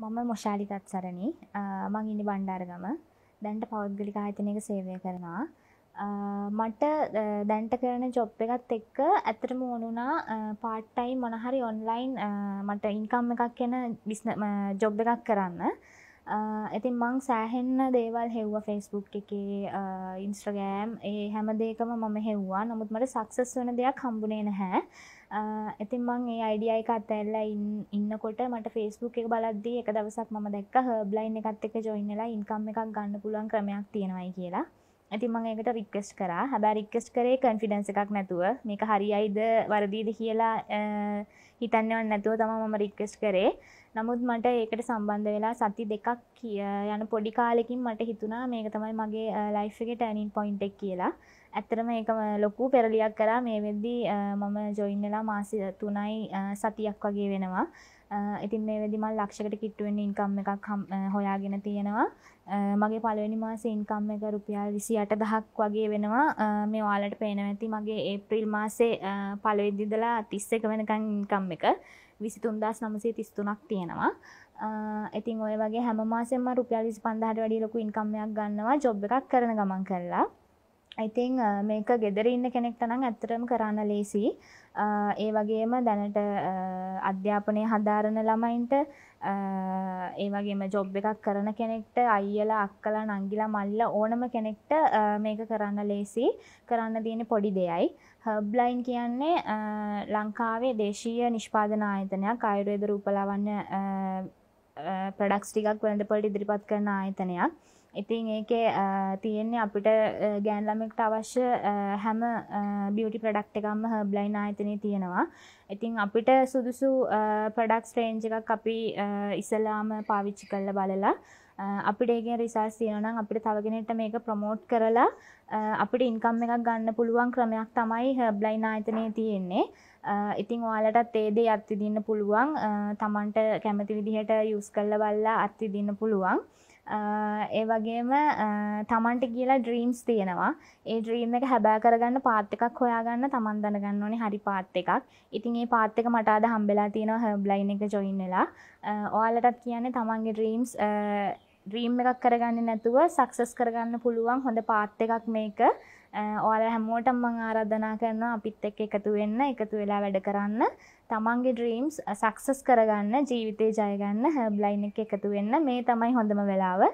මම මොශාලි තත්සරණි මං ඉනි බණ්ඩාරගම දැන්ට පෞද්ගලික ආයතනයක සේවය කරනවා මට දැන්ට කරන ජොබ් එකත් එක්ක ඇතරම ඕනුනා පාට්ටයි මොනහරි ඔන්ලයින් මට ඉන්කම් එකක් එන බිස්න ජොබ් එකක් කරන්න ඇතින් මං සෑහෙන්න දේවල් හෙව්ව ෆෙස්බුක් එකේ ඉන්ස්ට්‍රගෑම් ඒ හැම දෙකම මම හෙව්වා නමුත් මට සක්සස් වන දෙයක් හම්බුනේ නැහැ ඇතින් මං ඒ අයිඩියයි කත් ඇල්ලා ඉන්නකොට මට ෆෙස්බුක් එක බලද්දී එක දවසක් මම දැක්ක හබ්ලයින් එකත් එක ජොයින්නලා ඉන්කම් එකක් ගන්න පුළුවන් ක්‍රමයක් තියෙනවයි කියලා ඇති මං එකට රික්කෙස් කරා හැබැ රික්කෙස් කරේ කන්ෆිඩන්ස එකක් නැතුව මේක හරියිද වරදීද කියලා හිතන්නවන් නැතුව තම මම රික්කෙස් කරේ නමුත් මට ඒකට සම්බන්ධ වෙලා සති දෙකක් කිය යන පොඩි කාලෙකින් මට හිතුනා මේක තමයි මගේ ලයිෆ් එක ටැනින් පොයින්ට් එක කියලා ඇත්තරම ඒකම ලොකු පෙරලියක් කරා මේ වෙද්දී මම ජොයින්නලා මාසි තුනයි සතියක් වගේ වෙනවා ඉතින් මේ වෙදිමල් ලක්ෂකට කිට්ටුවෙන් ඉන්කම් එකක් හොයාගෙන තියෙනවා මගේ පලවෙනි මාස ඉන්කම් එක රුපියල් විසි අට දහක් වගේ වෙනවා මේ වාලට පේන ඇති මගේ ඒප්‍රිල් මාසේ පලවෙද්දිදලා තිස්ස එක වෙනකං ඉන්කම් එක විසිතුන්දස් නමසේ තිස්තුනක් තියෙනවා ඉතින් ඔය වගේ හැමමාසෙම රුපියලිස් පන්දහට වැඩි ලොකු ඉන්කම්මයක් ගන්නවා ජොබ් එකක් කරන ගමන් කරලා ඉතිං මේක ගෙදර ඉන්න කෙනෙක්ට නම් ඇත්තරම කරන්න ලේසි ඒ වගේම දැනට අධ්‍යාපනය හදාරණ ළමයින්ට ඒ වගේම ජොබ් එකක් කරන කෙනෙක්ට අයියලා අක්කලා නංගිලා මල්ල ඕනම කෙනෙක්ට මේක කරන්න ලේසි කරන්න තියෙන පොඩි දෙයයි හබ්ලයින් කියන්නේ ලංකාවේ දේශීය නිෂ්පාදන ආයතනයක් අයුරේද රූපලාවන්න ප්‍රඩක්ස් ටිකක් වෙළඳපොලට ඉදිරිපත් කරන ආයතනයක් ඉතින් ඒක තියෙන්නේ අපිට ගෑන්ලමෙක්ට අවශ්‍ය හැම බියටි ප්‍රඩක්් එකම්ම හබ්ලයින් ආයතනය තියෙනවා ඉතිං අපිට සුදුසු ප්‍රඩක්ස් රේන්ජ එකක් අපි ඉසලාම පාවිච්චි කල්ල බලලා අපිට ඒගෙන් රිසර්ස් තියෙනනම් අපිට තවගෙනට මේක ප්‍රමෝට් කරලා අපිට ඉන්කම් එකක් ගන්න පුළුවන් ක්‍රමයක් තමයි හබ්ලයින් ආයතනය තියෙන්නේ ඉතිං ඔයාලටත් ඒදේ අත්තිදින්න පුළුවන් තමන්ට කැමති විදිහට යුස් කල්ල බල්ලා අත්තිදින්න පුළුවන් ඒ වගේම තමන්ට කියලා ඩ්‍රීම්ස් තියෙනවා ඒ ද්‍රීම් එක හැබෑ කරගන්න පාත් එකක් හොයාගන්න තමන් දැනගන්න ඕනේ හරි පාත් එකක් ඉතින් ඒ පාත් එක මට අද හම්බෙලා තියෙනවා හර්බ්ලයින් එක ජොයින් වෙලා ඔයාලටත් කියන්නේ තමන්ගේ ඩ්‍රීම්ස් ්‍රීම් එකක් කරගන්න නැතුව සක්සස් කරගන්න පුළුවන් හොඳ පාත් එකක් මේක ඔයාල හැමෝටම් මං ආරධනා කරනවා අපිත් එක් එකතු වෙන්න එකතු වෙලා වැඩ කරන්න තමන්ගේ ඩ්‍රීම්ස් සක්සස් කරගන්න ජීවිතය ජයගන්න හැබ්ලයින් එක එකතු වෙන්න මේ තමයි හොඳම වෙලාව